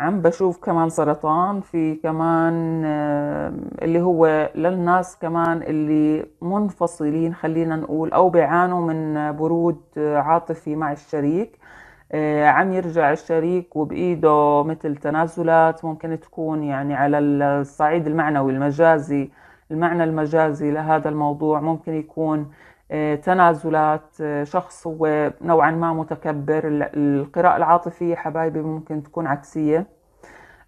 عم بشوف كمان سرطان في كمان اللي هو للناس كمان اللي منفصلين خلينا نقول او بيعانوا من برود عاطفي مع الشريك آه، عم يرجع الشريك وبايده مثل تنازلات ممكن تكون يعني على الصعيد المعنوي المجازي المعنى المجازي لهذا الموضوع ممكن يكون تنازلات شخص هو نوعا ما متكبر القراءة العاطفية حبايبي ممكن تكون عكسية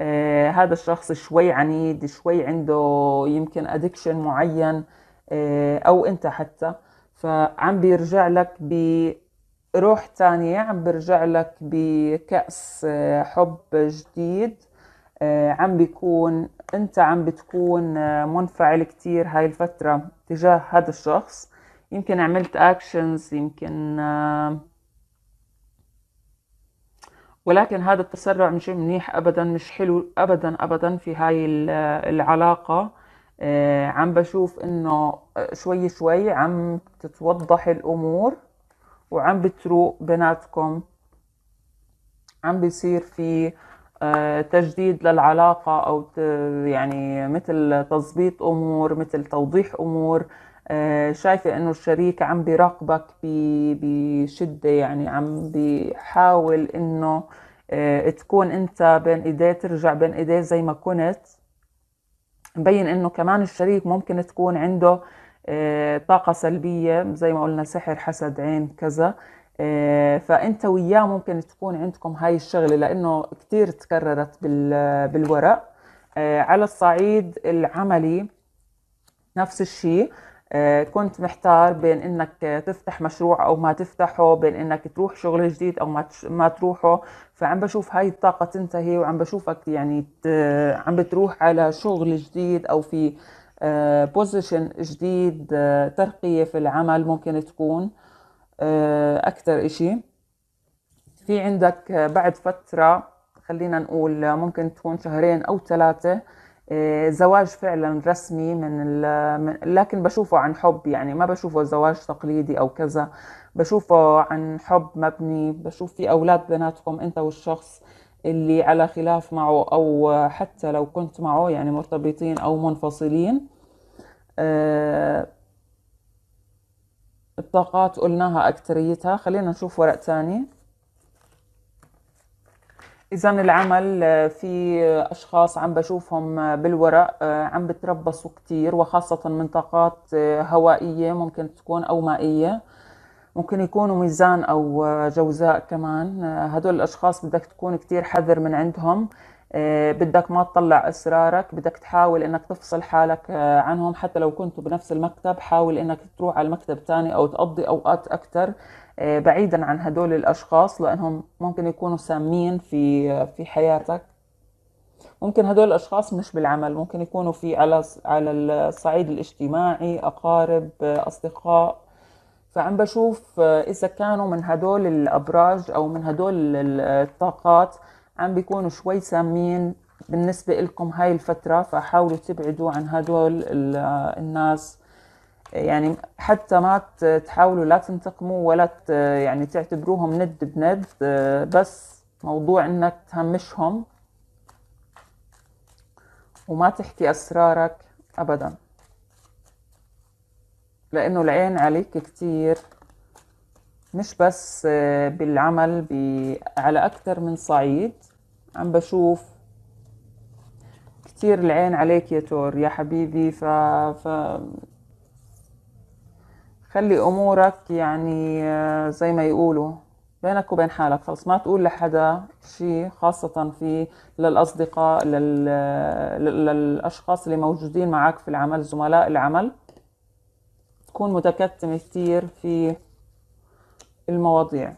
آه، هذا الشخص شوي عنيد شوي عنده يمكن أدكشن معين آه، أو أنت حتى فعم بيرجع لك بروح تانية عم بيرجع لك بكأس آه، حب جديد عم بيكون أنت عم بتكون منفعل كتير هاي الفترة تجاه هذا الشخص يمكن عملت اكشنز يمكن آه، ولكن هذا التسرع مش منيح ابدا مش حلو ابدا ابدا في هاي العلاقه آه، عم بشوف انه آه، شوي شوي عم تتوضح الامور وعم بتروق بيناتكم عم بيصير في تجديد للعلاقة أو يعني مثل تظبيط أمور مثل توضيح أمور آه، شايفة انه الشريك عم بيراقبك بشدة يعني عم بيحاول انه آه، تكون انت بين ايديه ترجع بين ايديه زي ما كنت مبين انه كمان الشريك ممكن تكون عنده آه، طاقة سلبية زي ما قلنا سحر حسد عين كذا فانت وياه ممكن تكون عندكم هاي الشغلة لانه كتير تكررت بالورق على الصعيد العملي نفس الشيء آه، كنت محتار بين انك تفتح مشروع او ما تفتحه بين انك تروح شغل جديد او ما ما تروحه فعم بشوف هاي الطاقه تنتهي وعم بشوفك يعني عم بتروح على شغل جديد او في بوزيشن آه، جديد آه، ترقيه في العمل ممكن تكون اكثر إشي في عندك بعد فتره خلينا نقول ممكن تكون شهرين او ثلاثه آه، زواج فعلا رسمي من, من لكن بشوفه عن حب يعني ما بشوفه زواج تقليدي او كذا بشوفه عن حب مبني بشوف في اولاد بيناتكم انت والشخص اللي على خلاف معه او حتى لو كنت معه يعني مرتبطين او منفصلين آه، الطاقات قلناها اكتريتها خلينا نشوف ورق تاني اذا العمل آه، في اشخاص عم بشوفهم آه، بالورق آه، عم بتربصوا كتير وخاصه من طاقات هوائيه ممكن تكون او مائيه ممكن يكونوا ميزان او جوزاء كمان هدول الاشخاص بدك تكون كتير حذر من عندهم بدك ما تطلع اسرارك بدك تحاول انك تفصل حالك عنهم حتى لو كنتوا بنفس المكتب حاول انك تروح على المكتب تاني او تقضي اوقات اكثر آه، بعيدا عن هدول الاشخاص لانهم ممكن يكونوا سامين في آه، في حياتك ممكن هدول الاشخاص مش بالعمل ممكن يكونوا في على على الصعيد الاجتماعي اقارب آه، اصدقاء فعم بشوف اذا كانوا من هدول الابراج او من هدول الطاقات عم بيكونوا شوي سامين بالنسبة لكم هاي الفترة فحاولوا تبعدوا عن هدول الناس يعني حتى ما تحاولوا لا تنتقموا ولا يعني تعتبروهم ند بند آه، بس موضوع انك تهمشهم وما تحكي اسرارك ابدا لانه العين عليك كتير مش بس آه، بالعمل ب... على اكثر من صعيد عم بشوف كتير العين عليك يا تور يا حبيبي ف, ف... خلي امورك يعني آه، زي ما يقولوا بينك وبين حالك خلص ما تقول لحدا شيء خاصة في للأصدقاء لل... آه، للأشخاص اللي موجودين معك في العمل زملاء العمل تكون متكتم كتير في المواضيع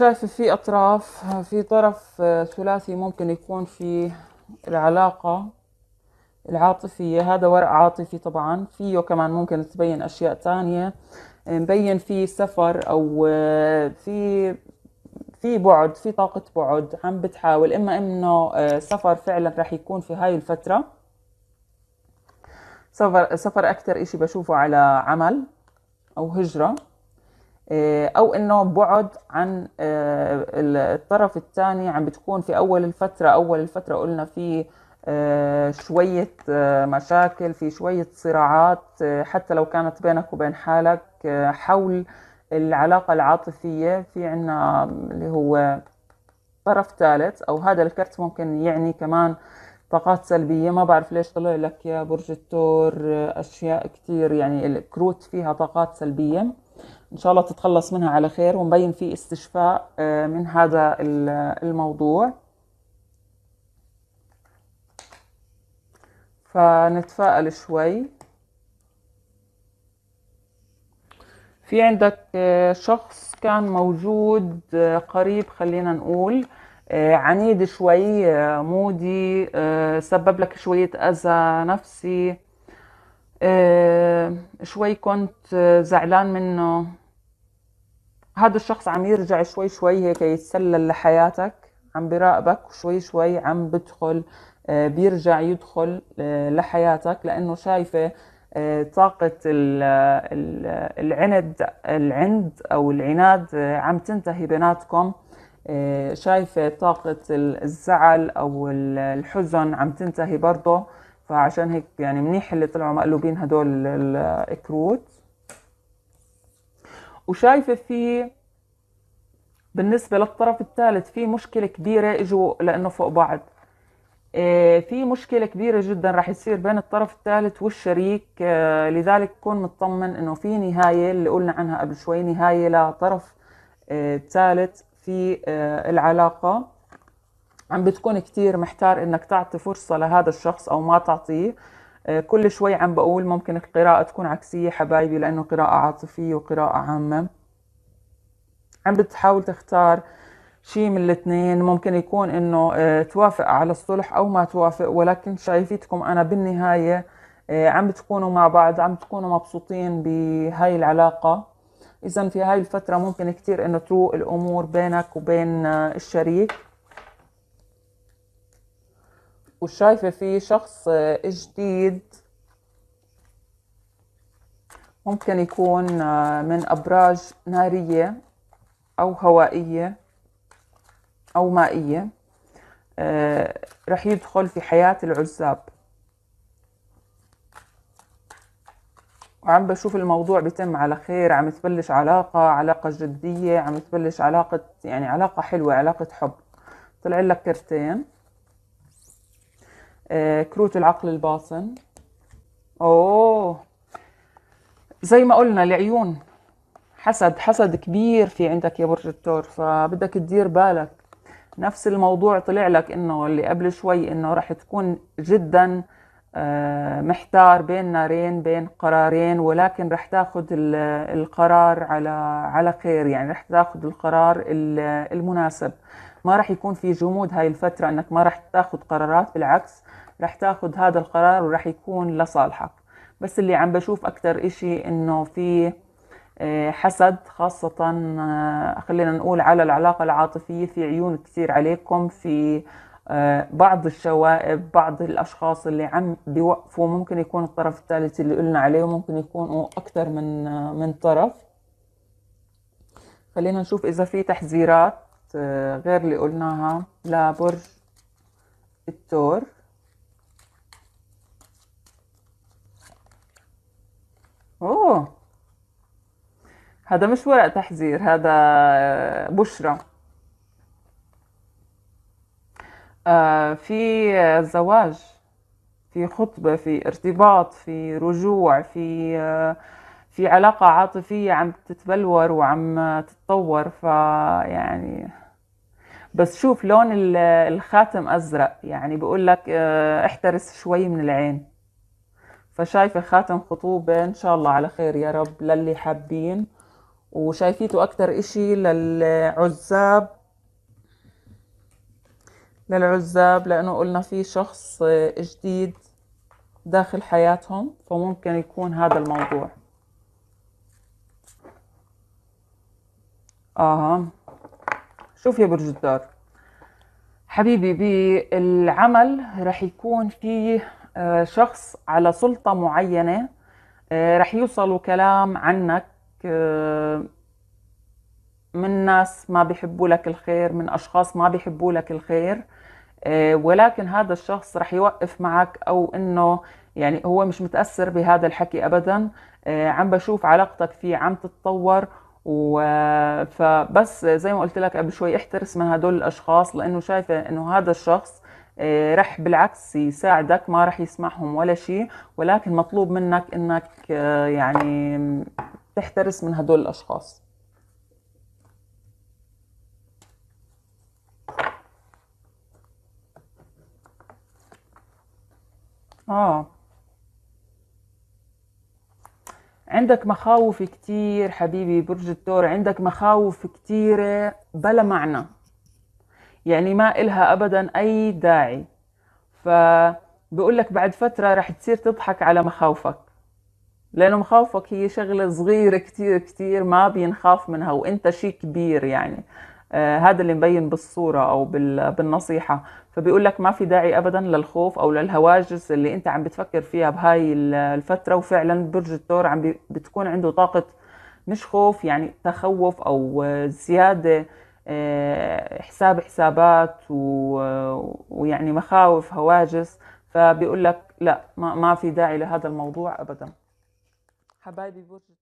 شايفة في أطراف في طرف آه، ثلاثي ممكن يكون في العلاقة العاطفية هذا ورق عاطفي طبعا فيه كمان ممكن تبين أشياء تانية آه، مبين في سفر أو آه، في في بعد في طاقة بعد عم بتحاول إما إنه سفر فعلا رح يكون في هاي الفترة سفر سفر أكتر إشي بشوفه على عمل أو هجرة آه، او انه بعد عن آه، الطرف الثاني عم بتكون في اول الفتره اول الفتره قلنا في آه، شويه مشاكل في شويه صراعات حتى لو كانت بينك وبين حالك حول العلاقه العاطفيه في عنا اللي هو طرف ثالث او هذا الكرت ممكن يعني كمان طاقات سلبية ما بعرف ليش طلع لك يا برج الثور أشياء كتير يعني الكروت فيها طاقات سلبية ان شاء الله تتخلص منها على خير ونبين في استشفاء آه، من هذا الموضوع فنتفائل شوي في عندك آه، شخص كان موجود آه، قريب خلينا نقول عنيد شوي مودي سبب لك شوية أذى نفسي شوي كنت زعلان منه هذا الشخص عم يرجع شوي شوي هيك يتسلل لحياتك عم براقبك وشوي شوي عم بدخل آه، بيرجع يدخل آه، لحياتك لأنه شايفة آه، طاقة العند العند أو العناد عم تنتهي بيناتكم شايفة طاقة الزعل أو الحزن عم تنتهي برضه فعشان هيك يعني منيح اللي طلعوا مقلوبين هدول الكروت وشايفة في بالنسبة للطرف الثالث في مشكلة كبيرة اجوا لأنه فوق بعض آه، في مشكلة كبيرة جدا راح يصير بين الطرف الثالث والشريك آه، لذلك كون مطمن انه في نهاية اللي قلنا عنها قبل شوي نهاية لطرف آه، ثالث في العلاقة عم بتكون كتير محتار انك تعطي فرصة لهذا الشخص او ما تعطيه آه، كل شوي عم بقول ممكن القراءة تكون عكسية حبايبي لأنه قراءة عاطفية وقراءة عامة عم بتحاول تختار شيء من الاثنين ممكن يكون انه آه، توافق على الصلح او ما توافق ولكن شايفتكم انا بالنهاية آه، عم بتكونوا مع بعض عم بتكونوا مبسوطين بهاي العلاقة اذا في هاي الفترة ممكن كتير انه تروق الامور بينك وبين الشريك وشايفة في شخص آه، جديد ممكن يكون آه، من أبراج نارية أو هوائية أو مائية آه، رح يدخل في حياة العزاب وعم بشوف الموضوع بيتم على خير عم تبلش علاقة علاقة جدية عم تبلش علاقة يعني علاقة حلوة علاقة حب طلع لك كرتين آه، كروت العقل الباطن اوه زي ما قلنا العيون حسد حسد كبير في عندك يا برج الثور فبدك تدير بالك نفس الموضوع طلع لك انه اللي قبل شوي انه راح تكون جدا آه، محتار بين نارين بين قرارين ولكن راح تاخذ القرار على على خير يعني راح تاخذ القرار المناسب ما راح يكون في جمود هاي الفترة انك ما راح تاخذ قرارات بالعكس راح تاخذ هذا القرار وراح يكون لصالحك بس اللي عم بشوف اكثر اشي انه في آه، حسد خاصة آه، خلينا نقول على العلاقة العاطفية في عيون كثير عليكم في آه، بعض الشوائب بعض الأشخاص اللي عم بيوقفوا ممكن يكون الطرف الثالث اللي قلنا عليه وممكن يكونوا أكثر من من طرف خلينا نشوف إذا في تحذيرات غير اللي قلناها لبرج الثور اوه هذا مش ورق تحذير هذا آه، بشرة آه في زواج في خطبة في ارتباط في رجوع في آه في علاقة عاطفية عم تتبلور وعم تتطور فيعني بس شوف لون الخاتم ازرق يعني بقول لك آه، احترس شوي من العين فشايفه خاتم خطوبه ان شاء الله على خير يا رب للي حابين وشايفيته اكتر اشي للعزاب للعزاب لانه قلنا في شخص آه، جديد داخل حياتهم فممكن يكون هذا الموضوع آه شوف يا برج الدار حبيبي بالعمل رح يكون في آه، شخص على سلطة معينة آه، رح يوصلوا كلام عنك آه، من ناس ما بيحبوا لك الخير من أشخاص ما بيحبوا لك الخير ولكن هذا الشخص رح يوقف معك أو أنه يعني هو مش متأثر بهذا الحكي أبدا عم بشوف علاقتك فيه عم تتطور فبس زي ما قلت لك قبل شوي احترس من هدول الاشخاص لانه شايفه انه هذا الشخص آه، رح بالعكس يساعدك ما رح يسمعهم ولا شيء ولكن مطلوب منك انك آه، يعني تحترس من هدول الاشخاص اه عندك مخاوف كتير حبيبي برج الثور عندك مخاوف كتيرة بلا معنى يعني ما إلها أبدا أي داعي فبقول لك بعد فترة رح تصير تضحك على مخاوفك لأنه مخاوفك هي شغلة صغيرة كتير كتير ما بينخاف منها وإنت شي كبير يعني آه، هذا اللي مبين بالصورة أو بالنصيحة فبيقول لك ما في داعي أبدا للخوف أو للهواجس اللي أنت عم بتفكر فيها بهاي الفترة وفعلا برج الثور عم بتكون عنده طاقة مش خوف يعني تخوف أو زيادة آه، حساب حسابات ويعني مخاوف هواجس فبيقول لك لا ما في داعي لهذا الموضوع أبدا حبايبي برج